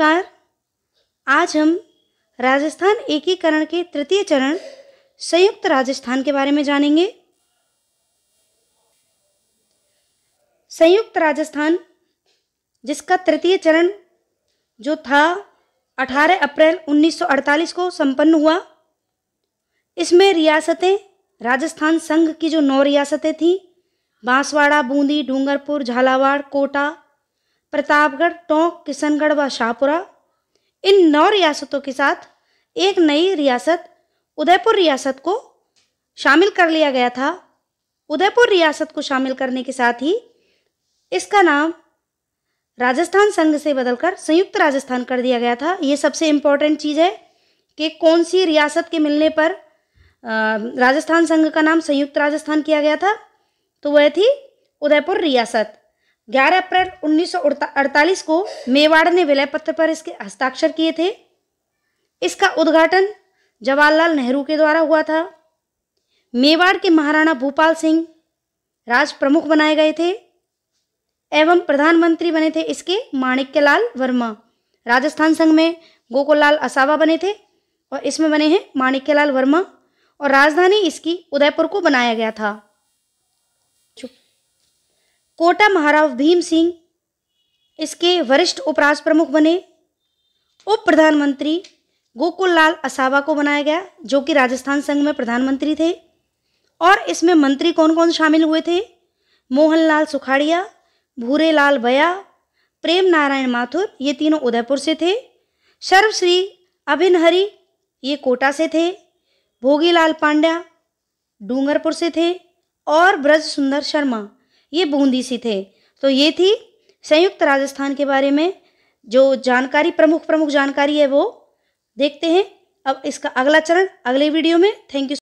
नमस्कार आज हम राजस्थान एकीकरण के तृतीय चरण संयुक्त राजस्थान के बारे में जानेंगे संयुक्त राजस्थान जिसका तृतीय चरण जो था 18 अप्रैल 1948 को संपन्न हुआ इसमें रियासतें राजस्थान संघ की जो नौ रियासतें थीं बांसवाड़ा बूंदी डूंगरपुर झालावाड़ कोटा प्रतापगढ़ टोंक किशनगढ़ व शाहपुरा इन नौ रियासतों के साथ एक नई रियासत उदयपुर रियासत को शामिल कर लिया गया था उदयपुर रियासत को शामिल करने के साथ ही इसका नाम राजस्थान संघ से बदलकर संयुक्त राजस्थान कर दिया गया था ये सबसे इम्पोर्टेंट चीज़ है कि कौन सी रियासत के मिलने पर राजस्थान संघ का नाम संयुक्त राजस्थान किया गया था तो वह थी उदयपुर रियासत 11 अप्रैल 1948 को मेवाड़ ने विलय पत्र पर इसके हस्ताक्षर किए थे इसका उद्घाटन जवाहरलाल नेहरू के द्वारा हुआ था मेवाड़ के महाराणा भूपाल सिंह राज प्रमुख बनाए गए थे एवं प्रधानमंत्री बने थे इसके माणिक्यलाल वर्मा राजस्थान संघ में गोकुललाल असावा बने थे और इसमें बने हैं माणिक्यलाल वर्मा और राजधानी इसकी उदयपुर को बनाया गया था कोटा महाराव भीम सिंह इसके वरिष्ठ उपराज प्रमुख बने उप प्रधानमंत्री गोकुल लाल असावा को बनाया गया जो कि राजस्थान संघ में प्रधानमंत्री थे और इसमें मंत्री कौन कौन शामिल हुए थे मोहनलाल सुखाड़िया भूरेलाल बया प्रेम नारायण माथुर ये तीनों उदयपुर से थे सर्वश्री अभिनहरी ये कोटा से थे भोगीलाल पांड्या डूंगरपुर से थे और ब्रज सुंदर शर्मा ये बूंदी सी थे तो ये थी संयुक्त राजस्थान के बारे में जो जानकारी प्रमुख प्रमुख जानकारी है वो देखते हैं अब इसका अगला चरण अगले वीडियो में थैंक यू